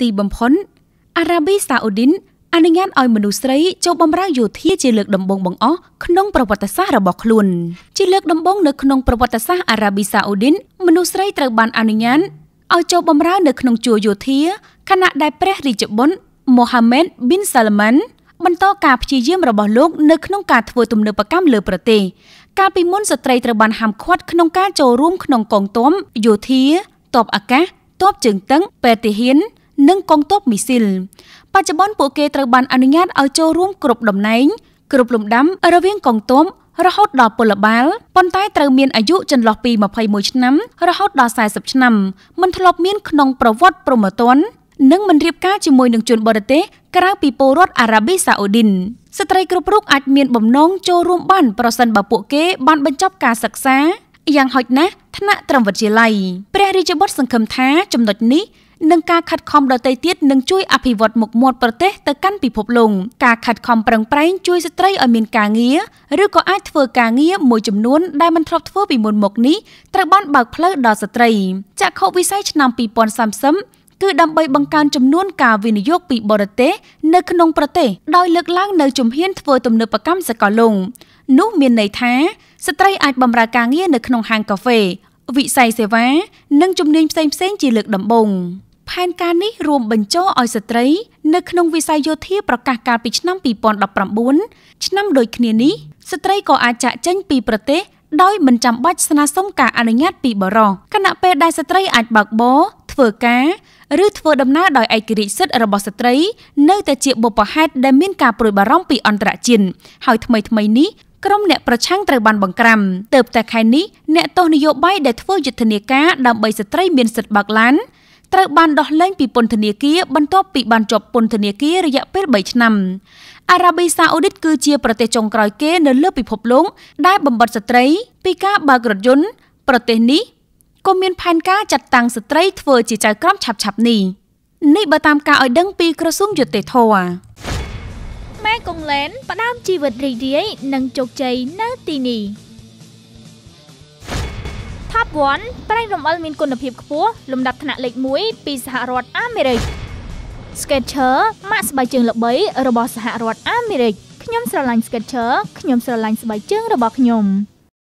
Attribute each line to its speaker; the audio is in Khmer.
Speaker 1: ទីបំផុនអារ៉ាប៊ីសាអូឌីនអនុញ្ញាតឲ្យមនុស្សស្រីចូលបម្រើយោធាជាលើកដំបូងបង្អស់ក្នុងប្រវត្តិសាស្ត្ររបស់ខ្លួន ជាលើកដំបូងនៅក្នុងប្រវត្តិសាស្ត្រអារ៉ាប៊ីសាអូឌីនមនុស្សស្រីត្រូវបានអនុញ្ញាតឲ្យចូលបម្រើនៅក្នុងជួរយោធាខណៈដែលព្រះរាជបុត្រមូហាម៉េតប៊ីនសាឡម៉ាន់បន្តការព្យាយាមរបស់លោកនៅក្នុងការធ្វើទំនើបកម្មលើប្រទេសកាលពីមុនស្ត្រីត្រូវបានហាមឃាត់ក្នុងការចូលរួមក្នុងកងទ័ពយោធាទ័ពអាកាសទ័ពជើងទឹកពេទ្យទាហាននិងកងទ័ពមីស៊ីល បច្ចុប្បន្នពួកគេត្រូវបានអនុញ្ញាតឲ្យចូលរួមគ្រប់តំណែងគ្រប់លំដាំរវាងកងទ័ពរហូតដល់ពលបាលប៉ុន្តែត្រូវមានអាយុចន្លោះពី21ឆ្នាំ រហូតដល់40ឆ្នាំមិនធ្លាប់មានក្នុងប្រវត្តិប្រមទ័ននិងមិនរៀបការជាមួយនឹងជនបរទេសក្រៅពីពលរដ្ឋអារ៉ាប៊ីសាអូឌីនស្ត្រីគ្រប់រូបអាចមានបំណងចូលរួមបានប្រសិនបើពួកគេបានបញ្ចប់ការសិក្សាយ៉ាងហោចណាស់ថ្នាក់ត្រឹមវិទ្យាល័យព្រះរាជបុត្រសង្ឃឹមថាចំណុចនេះនិងការខិតខំដទៃទៀតនឹងជួយអភិវឌ្ឍមុខមាត់ប្រទេសទៅកាន់ពិភពលោកការខិតខំប្រឹងប្រែងជួយស្ត្រីឲ្យមានការងារឬក៏អាចធ្វើការងារមួយចំនួនដែលមិនធ្លាប់ធ្វើពីមុនមកនេះត្រូវបានបើកផ្លូវដល់ស្ត្រីចក្ខុវិស័យឆ្នាំ2030គឺដើម្បីបង្កើនចំនួនការវិនិយោគពីបរទេសនៅក្នុងប្រទេសដោយលើកឡើងនៅជំហានធ្វើទំនើបកម្មសកលលោកនោះមានន័យថាស្ត្រីអាចបម្រើការងារនៅក្នុងហាងកាហ្វេវិស័យសេវា និងជំនាញផ្សេងៗជាលើកដំបូង។នការនេះរួមបញ្ចូលឲ្យស្ត្រីនៅក្នុងវិស័យយោធាប្រកាសកាលពីឆ្នាំ2019ឆ្នាំដូចគ្នានេះស្ត្រីក៏អាចចាក់ចេញពីប្រទេសដោយមិនចាំបាច់ស្នើសុំការអនុញ្ញាតពីបរិសគណៈពេលដែលស្ត្រីអាចបើកបរធ្វើការ ឬធ្វើដំណើរដោយឯករាជ្យសិទ្ធិរបស់ស្ត្រីនៅតែជាបុព្វហេតុដែលមានការប្រួយបារម្ភពីអន្តរជាតិហើយថ្មីថ្មីនេះក្រុមអ្នកប្រឆាំងត្រូវបានបង្ក្រាំទើបតែខែនេះអ្នកទស្សនយោបាយដែលធ្វើយុទ្ធនាការដើម្បីស្ត្រីមានសិទ្ធិបើកឡានត្រូវបានដោះលែងពីពន្ធនាគារបន្ទាប់ពីបានជាប់ពន្ធនាគាររយៈពេល3ឆ្នាំ អារ៉ាប៊ីសាអូឌីតគឺជាប្រទេសចុងក្រោយគេ នៅលើពិភពលោកដែលបំបត្តិស្ត្រី ពីការបើករថយន្តប្រទេសនេះក៏មានផែនការចាត់តាំងស្ត្រី ធ្វើជាចៅក្រមឆាប់ៗនេះនេះបើតាមការឲ្យដឹងពីក្រសួងយុតិធធ
Speaker 2: ម៉ែកុងឡែនផ្ដើមជីវិតរីករាយនិងជោគជ័យនៅទីនេះ2000ប្រេងរំអិលមានគុណភាពខ្ពស់លំដាប់ថ្នាក់លេខ1ពីសហរដ្ឋអាមេរិក Sketcher ម៉ាកស្បែកជើងល្បីរបស់សហរដ្ឋអាមេរិកខ្ញុំស្រឡាញ់ Sketcher ខ្ញុំស្រឡាញ់ស្បែកជើងរបស់ខ្ញុំ